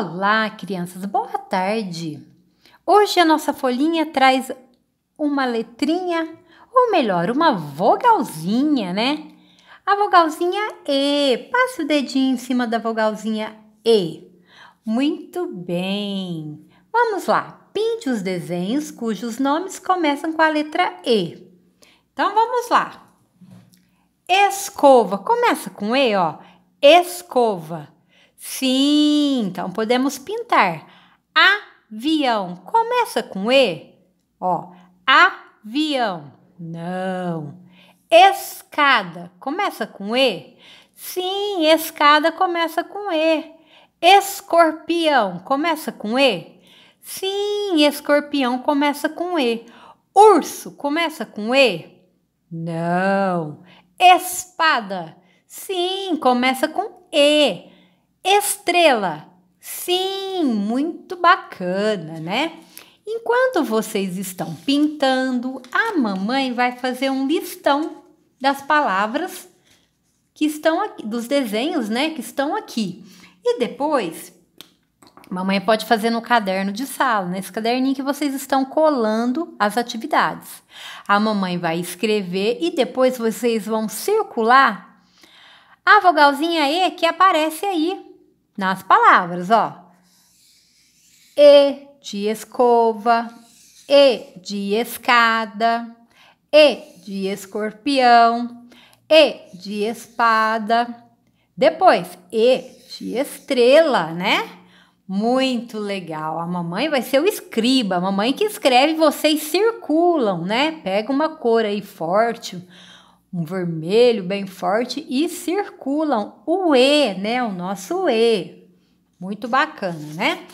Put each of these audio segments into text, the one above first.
Olá, crianças, boa tarde! Hoje a nossa folhinha traz uma letrinha, ou melhor, uma vogalzinha, né? A vogalzinha E. Passe o dedinho em cima da vogalzinha E. Muito bem! Vamos lá! Pinte os desenhos cujos nomes começam com a letra E. Então vamos lá! Escova. Começa com E, ó. Escova Sim, então podemos pintar. Avião começa com E? Ó, avião. Não. Escada começa com E? Sim, escada começa com E. Escorpião começa com E? Sim, escorpião começa com E. Urso começa com E? Não. Espada. Sim, começa com E estrela. Sim, muito bacana, né? Enquanto vocês estão pintando, a mamãe vai fazer um listão das palavras que estão aqui, dos desenhos, né, que estão aqui. E depois, mamãe pode fazer no caderno de sala, nesse caderninho que vocês estão colando as atividades. A mamãe vai escrever e depois vocês vão circular a vogalzinha E que aparece aí nas palavras, ó. E de escova, e de escada, e de escorpião, e de espada. Depois, e de estrela, né? Muito legal. A mamãe vai ser o escriba, a mamãe que escreve, vocês circulam, né? Pega uma cor aí forte, um vermelho bem forte e circulam o E, né? O nosso E. Muito bacana, né?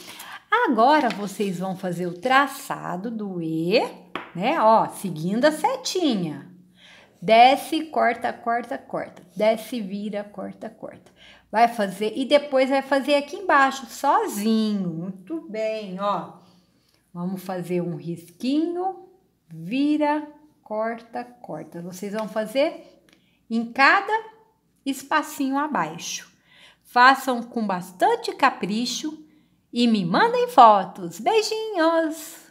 Agora vocês vão fazer o traçado do E, né? Ó, seguindo a setinha. Desce, corta, corta, corta. Desce, vira, corta, corta. Vai fazer e depois vai fazer aqui embaixo sozinho. Muito bem, ó. Vamos fazer um risquinho, vira, corta, corta. Vocês vão fazer em cada espacinho abaixo. Façam com bastante capricho e me mandem fotos. Beijinhos!